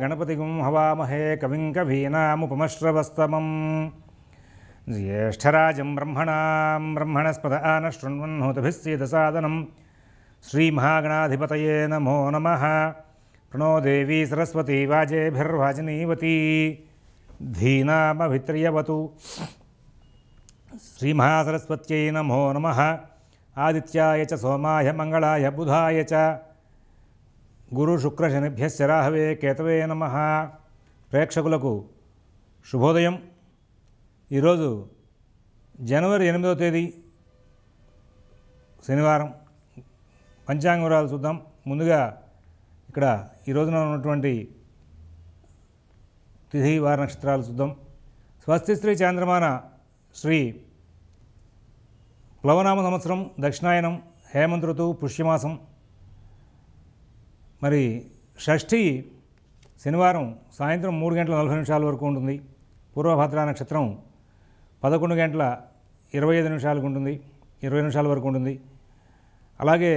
गणपति हवामहे कविं कवीनामुपमश्रवस्तमं ज्येष्ठराजं ब्रह्मणां ब्रह्मणस्पद आनशृण्वन्होतभिस्सीदसादनं श्रीमहागणाधिपतये नमो नम प्रणो देवी सरस्वती वाजेभिर्वाजिनीवती धीनामभित्र्यवतु श्रीमहासरस्वत्यै नमो नम आदित्याय सोमाय मंगलाय बुधा च గురు శుక్ర శనిభ్య శరాహవే కేతవే నమ ప్రేక్షకులకు శుభోదయం ఈరోజు జనవరి ఎనిమిదో తేదీ శనివారం పంచాంగ వివరాలు చూద్దాం ముందుగా ఇక్కడ ఈ రోజున ఉన్నటువంటి తిథి వార నక్షత్రాలు చూద్దాం స్వస్తి శ్రీ చాంద్రమాన శ్రీ ప్లవనామ సంవత్సరం దక్షిణాయనం హేమంత ఋతువు పుష్యమాసం మరి షష్ఠి శనివారం సాయంత్రం మూడు గంటల నలభై నిమిషాల వరకు ఉంటుంది పూర్వభద్రా నక్షత్రం పదకొండు గంటల ఇరవై ఐదు నిమిషాలకు ఉంటుంది ఇరవై నిమిషాల వరకు ఉంటుంది అలాగే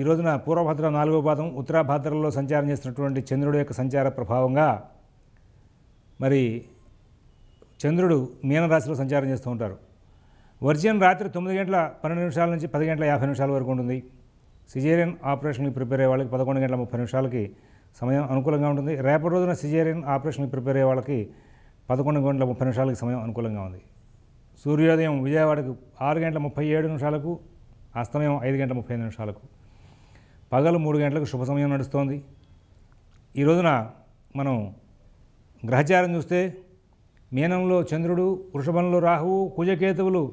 ఈరోజున పూర్వభద్ర నాలుగో పాదం ఉత్తరాభద్రలో సంచారం చేస్తున్నటువంటి చంద్రుడు యొక్క సంచార ప్రభావంగా మరి చంద్రుడు మీనరాశిలో సంచారం చేస్తూ ఉంటారు వర్జన్ రాత్రి తొమ్మిది గంటల పన్నెండు నిమిషాల నుంచి పది గంటల యాభై నిమిషాల వరకు ఉంటుంది సిజేరియన్ ఆపరేషన్కి ప్రిపేర్ అయ్యే వాళ్ళకి పదకొండు గంటల ముప్పై నిమిషాలకి సమయం అనుకూలంగా ఉంటుంది రేపటి రోజున సిజేరియన్ ఆపరేషన్కి ప్రిపేర్ అయ్యే వాళ్ళకి పదకొండు గంటల ముప్పై నిమిషాలకి సమయం అనుకూలంగా ఉంది సూర్యోదయం విజయవాడకు ఆరు గంటల ముప్పై ఏడు నిమిషాలకు అస్తమయం ఐదు గంటల ముప్పై నిమిషాలకు పగలు మూడు గంటలకు శుభ సమయం నడుస్తోంది ఈ రోజున మనం గ్రహచారం చూస్తే మీనంలో చంద్రుడు వృషభంలో రాహువు కుజకేతువులు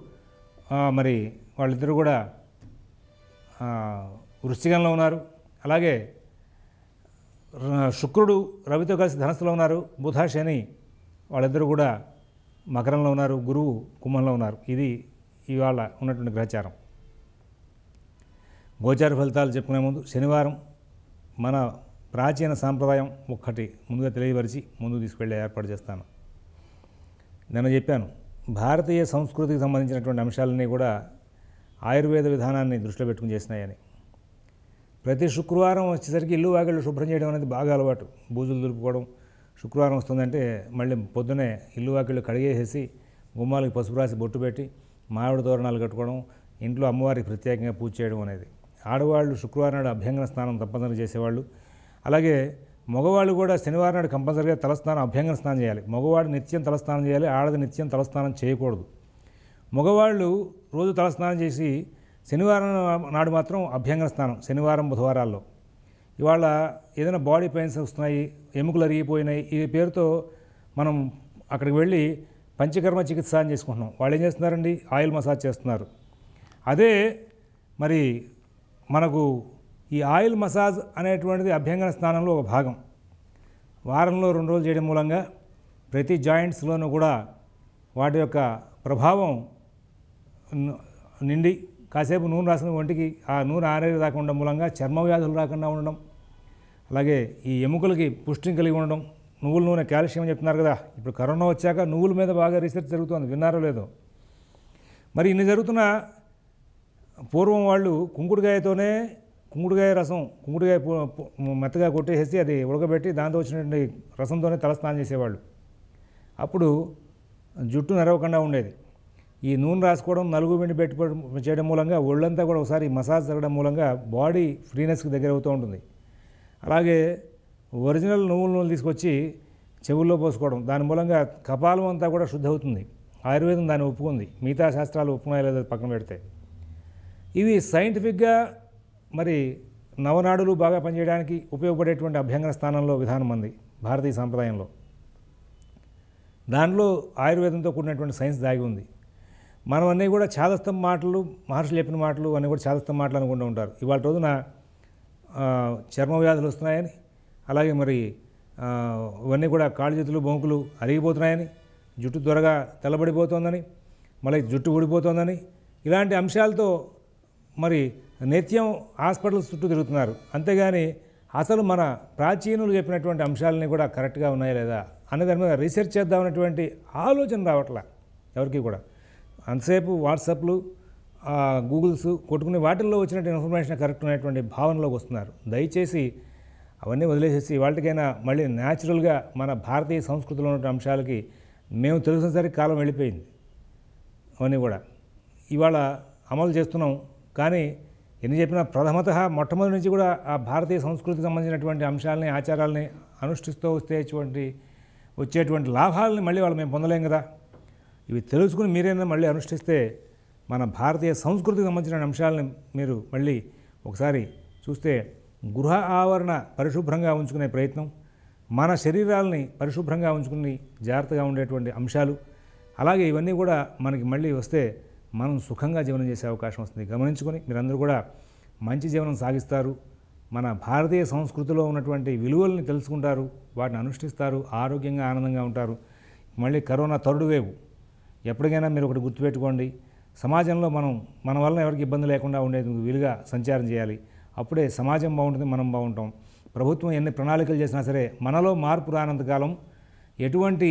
మరి వాళ్ళిద్దరూ కూడా వృశ్చికంలో ఉన్నారు అలాగే శుక్రుడు రవితో కలిసి ధనస్సులో ఉన్నారు బుధ శని వాళ్ళిద్దరూ కూడా మకరంలో ఉన్నారు గురువు కుంభంలో ఉన్నారు ఇది ఇవాళ ఉన్నటువంటి గ్రహచారం గోచార ఫలితాలు చెప్పుకునే ముందు శనివారం మన ప్రాచీన సాంప్రదాయం ఒక్కటి ముందుగా తెలియపరిచి ముందు తీసుకువెళ్ళే ఏర్పాటు చేస్తాను నేను చెప్పాను భారతీయ సంస్కృతికి సంబంధించినటువంటి అంశాలన్నీ కూడా ఆయుర్వేద విధానాన్ని దృష్టిలో పెట్టుకుని చేసినాయని ప్రతి శుక్రవారం వచ్చేసరికి ఇల్లు వాకిళ్ళు శుభ్రం చేయడం అనేది బాగా అలవాటు బూజులు దులుపుకోవడం శుక్రవారం వస్తుందంటే మళ్ళీ పొద్దునే ఇల్లు వాకిళ్ళు కడిగేసేసి గుమ్మాలకి పసుపు రాసి బొట్టు పెట్టి మామిడి తోరణాలు కట్టుకోవడం ఇంట్లో అమ్మవారికి ప్రత్యేకంగా పూజ చేయడం అనేది ఆడవాళ్ళు శుక్రవారం నాడు అభ్యంగన స్నానం తప్పనిసరి చేసేవాళ్ళు అలాగే మగవాళ్ళు కూడా శనివారం నాడు కంపల్సరిగా తలస్నానం అభ్యంగన స్నానం చేయాలి మగవాడు నిత్యం తలస్నానం చేయాలి ఆడది నిత్యం తలస్నానం చేయకూడదు మగవాళ్ళు రోజు తలస్నానం చేసి శనివారం నాడు మాత్రం అభ్యంగర స్నానం శనివారం బుధవారాల్లో ఇవాళ ఏదైనా బాడీ పెయిన్స్ వస్తున్నాయి ఎముకలు అరిగిపోయినాయి ఈ పేరుతో మనం అక్కడికి వెళ్ళి పంచకర్మ చికిత్స అని చేసుకుంటున్నాం వాళ్ళు ఏం చేస్తున్నారండి ఆయిల్ మసాజ్ చేస్తున్నారు అదే మరి మనకు ఈ ఆయిల్ మసాజ్ అనేటువంటిది అభ్యంగర స్నానంలో ఒక భాగం వారంలో రెండు రోజులు చేయడం మూలంగా ప్రతి జాయింట్స్లోనూ కూడా వాటి యొక్క ప్రభావం నిండి కాసేపు నూనె రాసిన ఒంటికి ఆ నూనె ఆరే దాకా ఉండడం మూలంగా చర్మ వ్యాధులు రాకుండా ఉండడం అలాగే ఈ ఎముకలకి పుష్టిని కలిగి ఉండడం నువ్వుల నూనె కాల్షియం చెప్తున్నారు కదా ఇప్పుడు కరోనా వచ్చాక నువ్వుల మీద బాగా రీసెర్చ్ జరుగుతుంది విన్నారో లేదో మరి ఇన్ని జరుగుతున్న పూర్వం వాళ్ళు కుంకుడుగాయతోనే కుంకుడుగాయ రసం కుంకుడుగాయ మెత్తగా కొట్టేసేసి అది ఉడకబెట్టి దాంతో వచ్చినటువంటి రసంతోనే తలస్నానం చేసేవాళ్ళు అప్పుడు జుట్టు నరవకుండా ఉండేది ఈ నూనె రాసుకోవడం నలుగు వెండి పెట్టుకోవడం చేయడం మూలంగా ఒళ్ళంతా కూడా ఒకసారి మసాజ్ జరగడం మూలంగా బాడీ ఫ్రీనెస్కి దగ్గర అవుతూ ఉంటుంది అలాగే ఒరిజినల్ నువ్వుల నూనె తీసుకొచ్చి చెవుల్లో పోసుకోవడం దాని మూలంగా కపాలం అంతా కూడా శుద్ధి అవుతుంది ఆయుర్వేదం దాన్ని ఒప్పుకుంది మిగతా శాస్త్రాలు ఒప్పుకున్నాయి లేదా పక్కన పెడితే ఇవి సైంటిఫిక్గా మరి నవనాడులు బాగా పనిచేయడానికి ఉపయోగపడేటువంటి అభ్యంగన స్థానంలో విధానం అంది భారతీయ సాంప్రదాయంలో దానిలో ఆయుర్వేదంతో కూడినటువంటి సైన్స్ దాగి ఉంది మనం అన్నీ కూడా చాదస్తం మాటలు మహర్షులు చెప్పిన మాటలు అన్నీ కూడా చాదస్తం మాటలు అనుకుంటూ ఉంటారు ఇవాళ రోజున చర్మ వ్యాధులు వస్తున్నాయని అలాగే మరి ఇవన్నీ కూడా కాళ్ళు చేతులు బొంకులు అరిగిపోతున్నాయని జుట్టు త్వరగా తెల్లబడిపోతుందని మళ్ళీ జుట్టు ఊడిపోతుందని ఇలాంటి అంశాలతో మరి నిత్యం హాస్పిటల్స్ చుట్టూ తిరుగుతున్నారు అంతేగాని అసలు మన ప్రాచీనులు చెప్పినటువంటి అంశాలని కూడా కరెక్ట్గా ఉన్నాయా లేదా అన్న దాని మీద రీసెర్చ్ చేద్దామన్నటువంటి ఆలోచన రావట్లా ఎవరికి కూడా అంతసేపు వాట్సాప్లు గూగుల్స్ కొట్టుకునే వాటిల్లో వచ్చినట్టు ఇన్ఫర్మేషన్ కరెక్ట్ అనేటువంటి భావనలోకి వస్తున్నారు దయచేసి అవన్నీ వదిలేసేసి వాళ్ళకైనా మళ్ళీ న్యాచురల్గా మన భారతీయ సంస్కృతిలో ఉన్న అంశాలకి మేము తెలిసినసరికి కాలం వెళ్ళిపోయింది అవన్నీ కూడా ఇవాళ అమలు చేస్తున్నాం కానీ ఎన్ని చెప్పినా ప్రథమత మొట్టమొదటి నుంచి కూడా ఆ భారతీయ సంస్కృతికి సంబంధించినటువంటి అంశాలని ఆచారాలని అనుష్ఠిస్తూ వచ్చేటువంటి వచ్చేటువంటి లాభాలని మళ్ళీ వాళ్ళు మేము పొందలేం కదా ఇవి తెలుసుకుని మీరైనా మళ్ళీ అనుష్ఠిస్తే మన భారతీయ సంస్కృతికి సంబంధించిన అంశాలను మీరు మళ్ళీ ఒకసారి చూస్తే గృహ ఆవరణ పరిశుభ్రంగా ఉంచుకునే ప్రయత్నం మన శరీరాలని పరిశుభ్రంగా ఉంచుకుని జాగ్రత్తగా ఉండేటువంటి అంశాలు అలాగే ఇవన్నీ కూడా మనకి మళ్ళీ వస్తే మనం సుఖంగా జీవనం చేసే అవకాశం వస్తుంది గమనించుకొని మీరందరూ కూడా మంచి జీవనం సాగిస్తారు మన భారతీయ సంస్కృతిలో ఉన్నటువంటి విలువల్ని తెలుసుకుంటారు వాటిని అనుష్ఠిస్తారు ఆరోగ్యంగా ఆనందంగా ఉంటారు మళ్ళీ కరోనా తరుడు వేవు ఎప్పటికైనా మీరు ఒకటి గుర్తుపెట్టుకోండి సమాజంలో మనం మన వల్ల ఎవరికి ఇబ్బంది లేకుండా ఉండేందుకు వీలుగా సంచారం చేయాలి అప్పుడే సమాజం బాగుంటుంది మనం బాగుంటాం ప్రభుత్వం ఎన్ని ప్రణాళికలు చేసినా సరే మనలో మార్పు రానంత కాలం ఎటువంటి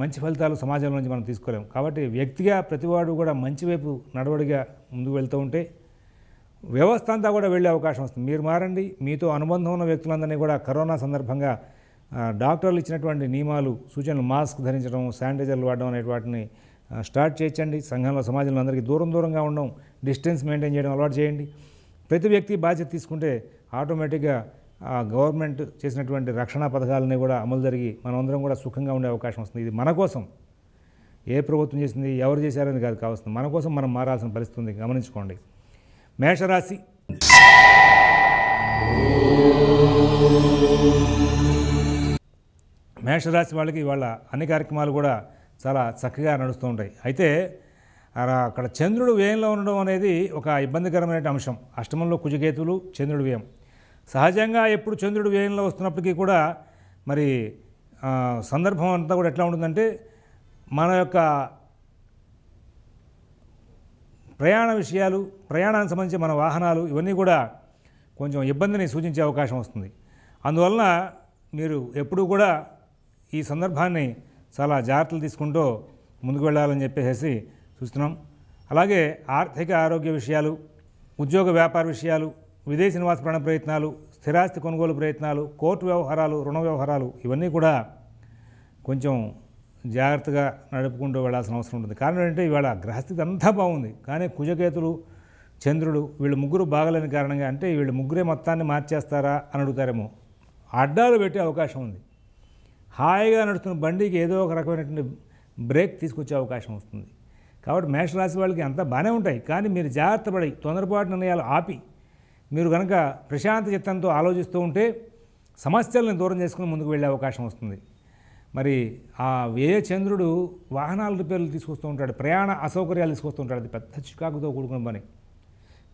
మంచి ఫలితాలు సమాజంలో నుంచి మనం తీసుకోలేము కాబట్టి వ్యక్తిగా ప్రతివాడు కూడా మంచి వైపు నడవడిగా ముందుకు వెళ్తూ ఉంటే వ్యవస్థ అంతా కూడా వెళ్ళే అవకాశం వస్తుంది మీరు మారండి మీతో అనుబంధం ఉన్న వ్యక్తులందరినీ కూడా కరోనా సందర్భంగా డాక్టర్లు ఇచ్చినటువంటి నియమాలు సూచనలు మాస్క్ ధరించడం శానిటైజర్లు వాడడం అనే వాటిని స్టార్ట్ చేయించండి సంఘంలో సమాజంలో అందరికీ దూరం దూరంగా ఉండడం డిస్టెన్స్ మెయింటైన్ చేయడం అలవాటు చేయండి ప్రతి వ్యక్తి బాధ్యత తీసుకుంటే ఆటోమేటిక్గా ఆ గవర్నమెంట్ చేసినటువంటి రక్షణ పథకాలని కూడా అమలు జరిగి మనమందరం కూడా సుఖంగా ఉండే అవకాశం వస్తుంది ఇది మన కోసం ఏ ప్రభుత్వం చేసింది ఎవరు చేశారని కాదు కావస్తుంది మన కోసం మనం మారాల్సిన పరిస్థితి గమనించుకోండి మేషరాశి మేషరాశి వాళ్ళకి ఇవాళ అన్ని కార్యక్రమాలు కూడా చాలా చక్కగా నడుస్తూ ఉంటాయి అయితే అక్కడ చంద్రుడు వ్యయంలో ఉండడం అనేది ఒక ఇబ్బందికరమైన అంశం అష్టమంలో కుజకేతులు చంద్రుడు వ్యయం సహజంగా ఎప్పుడు చంద్రుడు వ్యయంలో వస్తున్నప్పటికీ కూడా మరి సందర్భం అంతా కూడా ఎట్లా ఉంటుందంటే మన యొక్క ప్రయాణ విషయాలు ప్రయాణానికి సంబంధించి మన వాహనాలు ఇవన్నీ కూడా కొంచెం ఇబ్బందిని సూచించే అవకాశం వస్తుంది అందువలన మీరు ఎప్పుడూ కూడా ఈ సందర్భాన్ని చాలా జాగ్రత్తలు తీసుకుంటూ ముందుకు వెళ్ళాలని చెప్పేసి చూస్తున్నాం అలాగే ఆర్థిక ఆరోగ్య విషయాలు ఉద్యోగ వ్యాపార విషయాలు విదేశీ నివాస ప్రణ ప్రయత్నాలు స్థిరాస్తి కొనుగోలు ప్రయత్నాలు కోర్టు వ్యవహారాలు రుణ వ్యవహారాలు ఇవన్నీ కూడా కొంచెం జాగ్రత్తగా నడుపుకుంటూ వెళ్లాల్సిన అవసరం ఉంటుంది కారణం ఏంటంటే ఇవాళ గ్రహస్థితి అంతా బాగుంది కానీ కుజకేతులు చంద్రుడు వీళ్ళు ముగ్గురు బాగలేని కారణంగా అంటే వీళ్ళు ముగ్గురే మొత్తాన్ని మార్చేస్తారా అని అడుగుతారేమో అడ్డాలు పెట్టే అవకాశం ఉంది హాయిగా నడుస్తున్న బండికి ఏదో ఒక రకమైనటువంటి బ్రేక్ తీసుకొచ్చే అవకాశం వస్తుంది కాబట్టి మేషరాశి వాళ్ళకి అంతా బాగానే ఉంటాయి కానీ మీరు జాగ్రత్త పడి తొందరపాటు నిర్ణయాలు ఆపి మీరు కనుక ప్రశాంత చిత్తంతో ఆలోచిస్తూ ఉంటే సమస్యలను దూరం చేసుకుని ముందుకు వెళ్ళే అవకాశం వస్తుంది మరి ఆ వ్యయ చంద్రుడు వాహనాల రిపేర్లు తీసుకొస్తూ ఉంటాడు ప్రయాణ అసౌకర్యాలు తీసుకొస్తూ ఉంటాడు అది పెద్ద చికాకుతో కూడుకున్న పని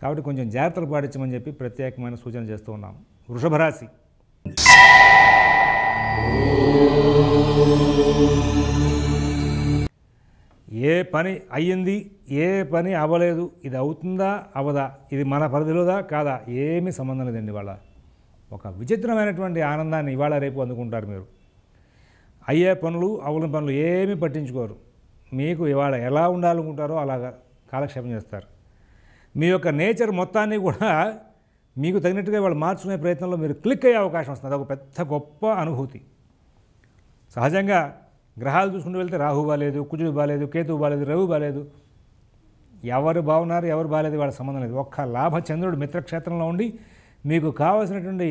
కాబట్టి కొంచెం జాగ్రత్తలు పాటించమని చెప్పి ప్రత్యేకమైన సూచన చేస్తూ ఉన్నాం వృషభరాశి ఏ పని అయ్యింది ఏ పని అవ్వలేదు ఇది అవుతుందా అవదా ఇది మన పరిధిలోదా కాదా ఏమీ సంబంధం లేదండి వాళ్ళ ఒక విచిత్రమైనటువంటి ఆనందాన్ని ఇవాళ రేపు అందుకుంటారు మీరు అయ్యే పనులు అవుల పనులు ఏమీ పట్టించుకోరు మీకు ఇవాళ ఎలా ఉండాలనుకుంటారో అలాగా కాలక్షేపం చేస్తారు మీ యొక్క నేచర్ మొత్తాన్ని కూడా మీకు తగినట్టుగా వాళ్ళు మార్చుకునే ప్రయత్నంలో మీరు క్లిక్ అయ్యే అవకాశం వస్తుంది అది ఒక పెద్ద గొప్ప అనుభూతి సహజంగా గ్రహాలు చూసుకుంటూ వెళ్తే రాహు బాగాలేదు కుజుడు బాగాలేదు కేతువు బాగాలేదు రవి బాగాలేదు ఎవరు బాగున్నారు ఎవరు బాగాలేదు వాళ్ళ సంబంధం లేదు ఒక్క లాభచంద్రుడు మిత్రక్షేత్రంలో ఉండి మీకు కావలసినటువంటి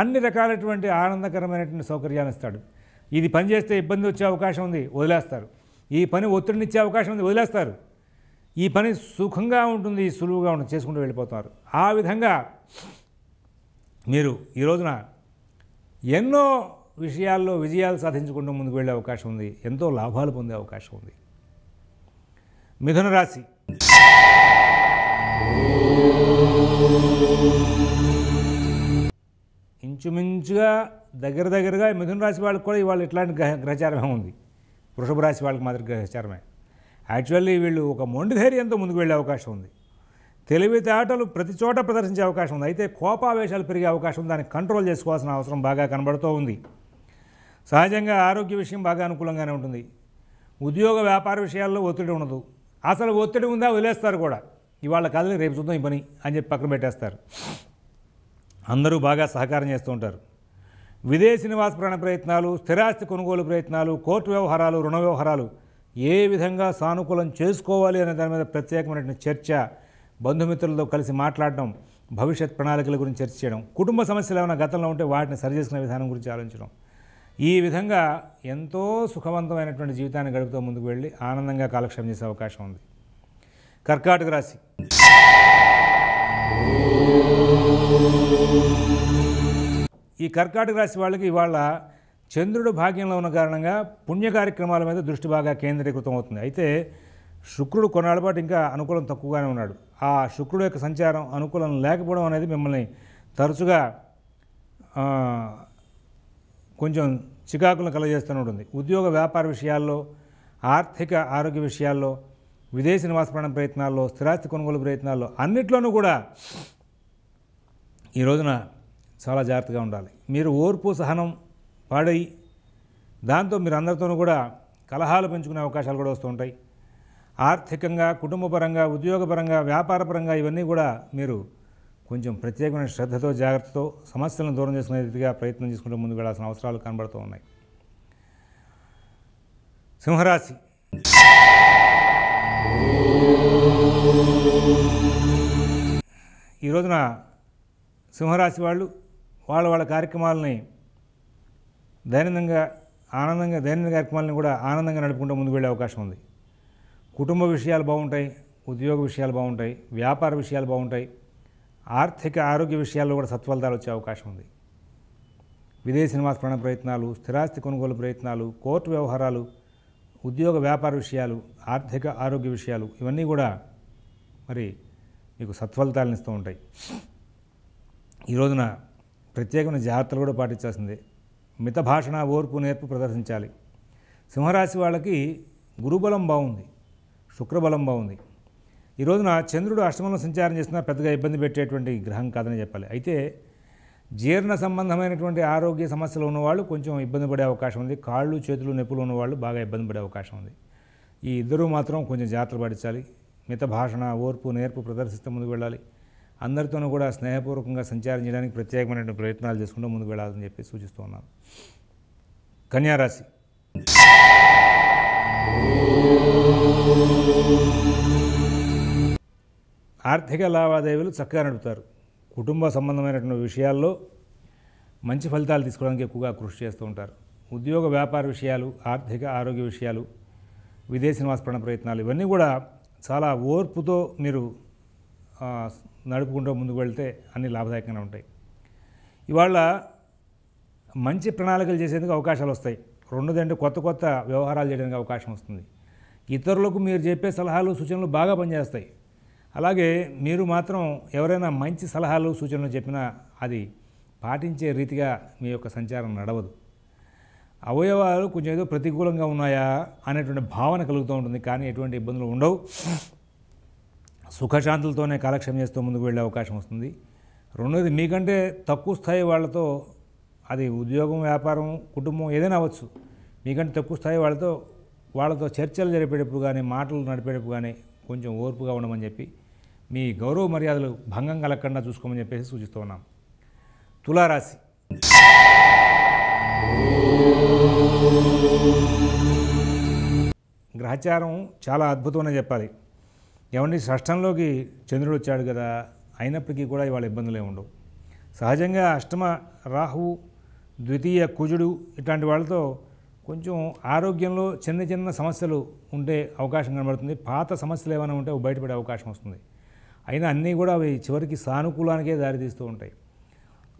అన్ని రకాలైనటువంటి ఆనందకరమైనటువంటి సౌకర్యాన్ని ఇస్తాడు ఇది పని చేస్తే ఇబ్బంది వచ్చే అవకాశం ఉంది వదిలేస్తారు ఈ పని ఒత్తిడినిచ్చే అవకాశం ఉంది వదిలేస్తారు ఈ పని సుఖంగా ఉంటుంది సులువుగా ఉంటుంది చేసుకుంటూ వెళ్ళిపోతారు ఆ విధంగా మీరు ఈ రోజున ఎన్నో విషయాల్లో విజయాలు సాధించకుండా ముందుకు వెళ్ళే అవకాశం ఉంది ఎంతో లాభాలు పొందే అవకాశం ఉంది మిథున రాశి ఇంచుమించుగా దగ్గర దగ్గరగా మిథున రాశి వాళ్ళకి కూడా ఇవాళ ఇట్లాంటి గ్రహ గ్రహచారమే ఉంది వృషభ రాశి వాళ్ళకి మాదిరి గ్రహచారమే యాక్చువల్లీ వీళ్ళు ఒక మొండి ధైర్యంతో ముందుకు వెళ్ళే అవకాశం ఉంది తెలివితేటలు ప్రతి చోట ప్రదర్శించే అవకాశం ఉంది అయితే కోపావేశాలు పెరిగే అవకాశం దాన్ని కంట్రోల్ చేసుకోవాల్సిన అవసరం బాగా కనబడుతూ ఉంది సహజంగా ఆరోగ్య విషయం బాగా అనుకూలంగానే ఉంటుంది ఉద్యోగ వ్యాపార విషయాల్లో ఒత్తిడి ఉండదు అసలు ఒత్తిడి ఉందా వదిలేస్తారు కూడా ఇవాళ కదలి రేపు చూద్దాం ఈ పని అని చెప్పి పక్కన పెట్టేస్తారు అందరూ బాగా సహకారం చేస్తూ ఉంటారు విదేశీ నివాస ప్రయాణ ప్రయత్నాలు స్థిరాస్తి కొనుగోలు ప్రయత్నాలు కోర్టు వ్యవహారాలు రుణ వ్యవహారాలు ఏ విధంగా సానుకూలం చేసుకోవాలి అనే దాని మీద ప్రత్యేకమైన చర్చ బంధుమిత్రులతో కలిసి మాట్లాడడం భవిష్యత్ ప్రణాళికల గురించి చర్చ చేయడం కుటుంబ సమస్యలు ఏమైనా గతంలో ఉంటే వాటిని సరిచేసుకునే విధానం గురించి ఆలోచించడం ఈ విధంగా ఎంతో సుఖవంతమైనటువంటి జీవితాన్ని గడుపుతూ ముందుకు వెళ్ళి ఆనందంగా కాలక్షేపం చేసే అవకాశం ఉంది కర్కాటక రాశి ఈ కర్కాటక రాశి వాళ్ళకి ఇవాళ చంద్రుడు భాగ్యంలో ఉన్న కారణంగా పుణ్య కార్యక్రమాల మీద దృష్టి బాగా కేంద్రీకృతం అవుతుంది అయితే శుక్రుడు కొన్నాళ్ళ పాటు ఇంకా అనుకూలం తక్కువగానే ఉన్నాడు ఆ శుక్రుడు యొక్క సంచారం అనుకూలం లేకపోవడం అనేది మిమ్మల్ని తరచుగా కొంచెం చికాకులను కలగజేస్తూనే ఉంటుంది ఉద్యోగ వ్యాపార విషయాల్లో ఆర్థిక ఆరోగ్య విషయాల్లో విదేశీ నివాస ప్రయత్నాల్లో స్థిరాస్తి కొనుగోలు ప్రయత్నాల్లో అన్నిట్లోనూ కూడా ఈ రోజున చాలా జాగ్రత్తగా ఉండాలి మీరు ఓర్పు సహనం పాడై దాంతో మీరు అందరితోనూ కూడా కలహాలు పెంచుకునే అవకాశాలు కూడా వస్తుంటాయి ఆర్థికంగా కుటుంబపరంగా ఉద్యోగపరంగా వ్యాపారపరంగా ఇవన్నీ కూడా మీరు కొంచెం ప్రత్యేకమైన శ్రద్ధతో జాగ్రత్తతో సమస్యలను దూరం చేసుకునే రీతిగా ప్రయత్నం చేసుకుంటూ ముందుకు వెళ్లాల్సిన అవసరాలు కనబడుతూ ఉన్నాయి సింహరాశి ఈ రోజున సింహరాశి వాళ్ళు వాళ్ళ వాళ్ళ కార్యక్రమాలని దైనందంగా ఆనందంగా దైనందిన కార్యక్రమాలను కూడా ఆనందంగా నడుపుకుంటూ ముందుకు వెళ్ళే అవకాశం ఉంది కుటుంబ విషయాలు బాగుంటాయి ఉద్యోగ విషయాలు బాగుంటాయి వ్యాపార విషయాలు బాగుంటాయి ఆర్థిక ఆరోగ్య విషయాల్లో కూడా సత్ఫలితాలు వచ్చే అవకాశం ఉంది విదేశీ ప్రణ ప్రయత్నాలు స్థిరాస్తి కొనుగోలు ప్రయత్నాలు కోర్టు వ్యవహారాలు ఉద్యోగ వ్యాపార విషయాలు ఆర్థిక ఆరోగ్య విషయాలు ఇవన్నీ కూడా మరి మీకు సత్ఫలితాలను ఇస్తూ ఉంటాయి ఈ రోజున ప్రత్యేకమైన జాగ్రత్తలు కూడా పాటించాల్సిందే మిత భాషణ ఓర్పు నేర్పు ప్రదర్శించాలి సింహరాశి వాళ్ళకి గురుబలం బాగుంది శుక్రబలం బాగుంది ఈ రోజున చంద్రుడు అష్టమంలో సంచారం చేసినా పెద్దగా ఇబ్బంది పెట్టేటువంటి గ్రహం కాదని చెప్పాలి అయితే జీర్ణ సంబంధమైనటువంటి ఆరోగ్య సమస్యలు ఉన్నవాళ్ళు కొంచెం ఇబ్బంది పడే అవకాశం ఉంది కాళ్ళు చేతులు నొప్పులు ఉన్నవాళ్ళు బాగా ఇబ్బంది పడే అవకాశం ఉంది ఈ ఇద్దరూ మాత్రం కొంచెం జాగ్రత్త పడించాలి మిత భాషణ ఓర్పు నేర్పు ప్రదర్శిస్తూ ముందుకు వెళ్ళాలి అందరితోనూ కూడా స్నేహపూర్వకంగా సంచారం చేయడానికి ప్రత్యేకమైన ప్రయత్నాలు చేసుకుంటూ ముందుకు వెళ్ళాలని చెప్పి సూచిస్తూ ఉన్నాను కన్యారాశి ఆర్థిక లావాదేవీలు చక్కగా నడుపుతారు కుటుంబ సంబంధమైనటువంటి విషయాల్లో మంచి ఫలితాలు తీసుకోవడానికి ఎక్కువగా కృషి చేస్తూ ఉంటారు ఉద్యోగ వ్యాపార విషయాలు ఆర్థిక ఆరోగ్య విషయాలు విదేశీ నివాసపడిన ప్రయత్నాలు ఇవన్నీ కూడా చాలా ఓర్పుతో మీరు నడుపుకుంటూ ముందుకు వెళ్తే అన్ని లాభదాయకంగా ఉంటాయి ఇవాళ మంచి ప్రణాళికలు చేసేందుకు అవకాశాలు వస్తాయి రెండోదంటే కొత్త కొత్త వ్యవహారాలు చేయడానికి అవకాశం వస్తుంది ఇతరులకు మీరు చెప్పే సలహాలు సూచనలు బాగా పనిచేస్తాయి అలాగే మీరు మాత్రం ఎవరైనా మంచి సలహాలు సూచనలు చెప్పినా అది పాటించే రీతిగా మీ యొక్క సంచారం నడవదు అవయవాలు కొంచెం ఏదో ప్రతికూలంగా ఉన్నాయా అనేటువంటి భావన కలుగుతూ ఉంటుంది కానీ ఎటువంటి ఇబ్బందులు ఉండవు సుఖశాంతులతోనే కాలక్షేమం చేస్తూ ముందుకు వెళ్ళే అవకాశం వస్తుంది రెండోది మీకంటే తక్కువ స్థాయి వాళ్ళతో అది ఉద్యోగం వ్యాపారం కుటుంబం ఏదైనా అవ్వచ్చు మీకంటే తక్కువ స్థాయి వాళ్ళతో వాళ్ళతో చర్చలు జరిపేటప్పుడు కానీ మాటలు నడిపేటప్పుడు కానీ కొంచెం ఓర్పుగా ఉండమని చెప్పి మీ గౌరవ మర్యాదలు భంగం కలగకుండా చూసుకోమని చెప్పేసి సూచిస్తూ ఉన్నాం తులారాశి గ్రహచారం చాలా అద్భుతమనే చెప్పాలి ఎవరి షష్టంలోకి చంద్రుడు వచ్చాడు కదా అయినప్పటికీ కూడా ఇవాళ ఇబ్బందులే ఉండవు సహజంగా అష్టమ రాహు ద్వితీయ కుజుడు ఇట్లాంటి వాళ్ళతో కొంచెం ఆరోగ్యంలో చిన్న చిన్న సమస్యలు ఉండే అవకాశం కనబడుతుంది పాత సమస్యలు ఏమైనా ఉంటే అవి బయటపడే అవకాశం వస్తుంది అయినా అన్నీ కూడా అవి చివరికి సానుకూలానికే దారితీస్తూ ఉంటాయి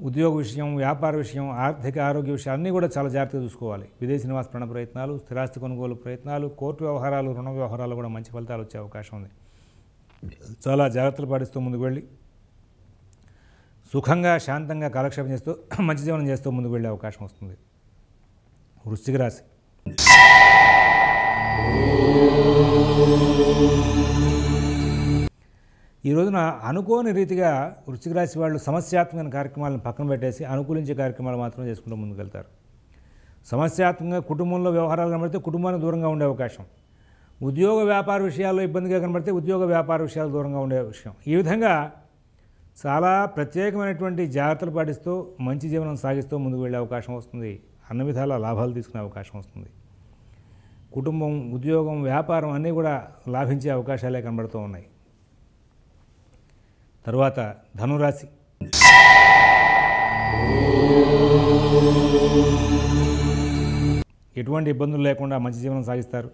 ఉద్యోగ విషయం వ్యాపార విషయం ఆర్థిక ఆరోగ్య విషయాలు అన్నీ కూడా చాలా జాగ్రత్తగా చూసుకోవాలి విదేశీ నివాస ప్రయత్నాలు స్థిరాస్తి కొనుగోలు ప్రయత్నాలు కోర్టు వ్యవహారాలు రుణ వ్యవహారాలు కూడా మంచి ఫలితాలు వచ్చే అవకాశం ఉంది చాలా జాగ్రత్తలు పాటిస్తూ ముందుకు వెళ్ళి సుఖంగా శాంతంగా కాలక్షేపం చేస్తూ మంచి జీవనం చేస్తూ ముందుకు వెళ్ళే అవకాశం వస్తుంది వృశ్చిక రాశి ఈ రోజున అనుకోని రీతిగా వృశ్చిక రాశి వాళ్ళు సమస్యాత్మక కార్యక్రమాలను పక్కన పెట్టేసి అనుకూలించే కార్యక్రమాలు మాత్రం చేసుకుంటూ ముందుకెళ్తారు సమస్యాత్మకంగా కుటుంబంలో వ్యవహారాలు కనబడితే కుటుంబానికి దూరంగా ఉండే అవకాశం ఉద్యోగ వ్యాపార విషయాల్లో ఇబ్బందిగా కనబడితే ఉద్యోగ వ్యాపార విషయాలు దూరంగా ఉండే విషయం ఈ విధంగా చాలా ప్రత్యేకమైనటువంటి జాగ్రత్తలు పాటిస్తూ మంచి జీవనం సాగిస్తూ ముందుకు వెళ్ళే అవకాశం వస్తుంది అన్ని విధాల లాభాలు తీసుకునే అవకాశం వస్తుంది కుటుంబం ఉద్యోగం వ్యాపారం అన్నీ కూడా లాభించే అవకాశాలే కనబడుతూ ఉన్నాయి తరువాత ధనురాశి ఎటువంటి ఇబ్బందులు లేకుండా మంచి జీవనం సాగిస్తారు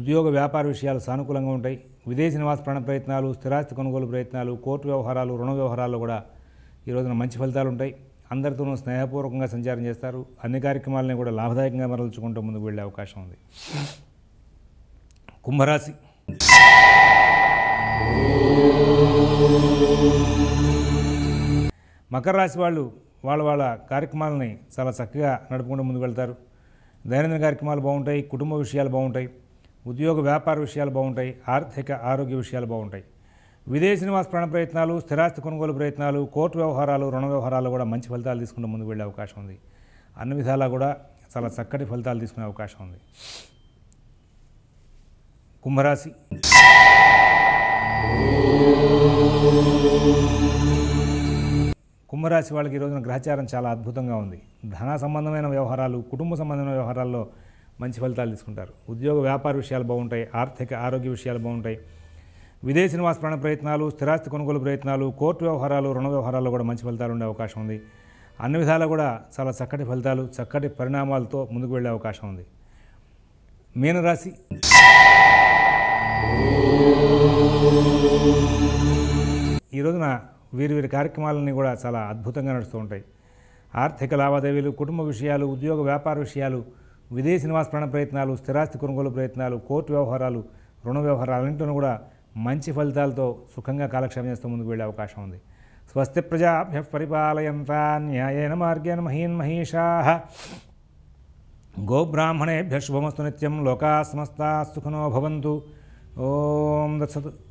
ఉద్యోగ వ్యాపార విషయాలు సానుకూలంగా ఉంటాయి విదేశీ నివాస ప్రాణ ప్రయత్నాలు స్థిరాస్తి కొనుగోలు ప్రయత్నాలు కోర్టు వ్యవహారాలు రుణ వ్యవహారాలు కూడా ఈ రోజున మంచి ఫలితాలు ఉంటాయి అందరితోనూ స్నేహపూర్వకంగా సంచారం చేస్తారు అన్ని కార్యక్రమాలని కూడా లాభదాయకంగా మరల్చుకుంటూ ముందుకు వెళ్ళే అవకాశం ఉంది కుంభరాశి మకర రాశి వాళ్ళు వాళ్ళ వాళ్ళ కార్యక్రమాలని చాలా చక్కగా నడుపుకుంటూ ముందుకు వెళ్తారు దైనందిన కార్యక్రమాలు బాగుంటాయి కుటుంబ విషయాలు బాగుంటాయి ఉద్యోగ వ్యాపార విషయాలు బాగుంటాయి ఆర్థిక ఆరోగ్య విషయాలు బాగుంటాయి విదేశీ నివాస ప్రణ ప్రయత్నాలు స్థిరాస్తి కొనుగోలు ప్రయత్నాలు కోర్టు వ్యవహారాలు రుణ వ్యవహారాలు కూడా మంచి ఫలితాలు తీసుకుంటూ ముందుకు వెళ్ళే అవకాశం ఉంది అన్ని విధాలా కూడా చాలా చక్కటి ఫలితాలు తీసుకునే అవకాశం ఉంది కుంభరాశి కుంభరాశి వాళ్ళకి ఈ రోజున గ్రహచారం చాలా అద్భుతంగా ఉంది ధన సంబంధమైన వ్యవహారాలు కుటుంబ సంబంధమైన వ్యవహారాల్లో మంచి ఫలితాలు తీసుకుంటారు ఉద్యోగ వ్యాపార విషయాలు బాగుంటాయి ఆర్థిక ఆరోగ్య విషయాలు బాగుంటాయి విదేశీ నివాస ప్రాణ ప్రయత్నాలు స్థిరాస్తి కొనుగోలు ప్రయత్నాలు కోర్టు వ్యవహారాలు రుణ వ్యవహారాల్లో కూడా మంచి ఫలితాలు ఉండే అవకాశం ఉంది అన్ని విధాలు కూడా చాలా చక్కటి ఫలితాలు చక్కటి పరిణామాలతో ముందుకు వెళ్ళే అవకాశం ఉంది మీనరాశి ఈ రోజున వీరి వీరి కార్యక్రమాలన్నీ కూడా చాలా అద్భుతంగా నడుస్తూ ఉంటాయి ఆర్థిక లావాదేవీలు కుటుంబ విషయాలు ఉద్యోగ వ్యాపార విషయాలు విదేశీ నివాస ప్రాణ ప్రయత్నాలు స్థిరాస్తి కొనుగోలు ప్రయత్నాలు కోర్టు వ్యవహారాలు రుణ వ్యవహారాలన్నింటినీ కూడా మంచి ఫలితాలతో సుఖంగా కాలక్షేపం చేస్తూ ముందుకు వెళ్ళే అవకాశం ఉంది స్వస్తి ప్రజాభ్య పరిపాలయంతా న్యాయన మార్గేణ మహీన్ మహిషా గోబ్రాహ్మణేభ్య శుభమస్తు నిత్యం లోకా సమస్త సుఖనో భవంతు ఓం దత్సతు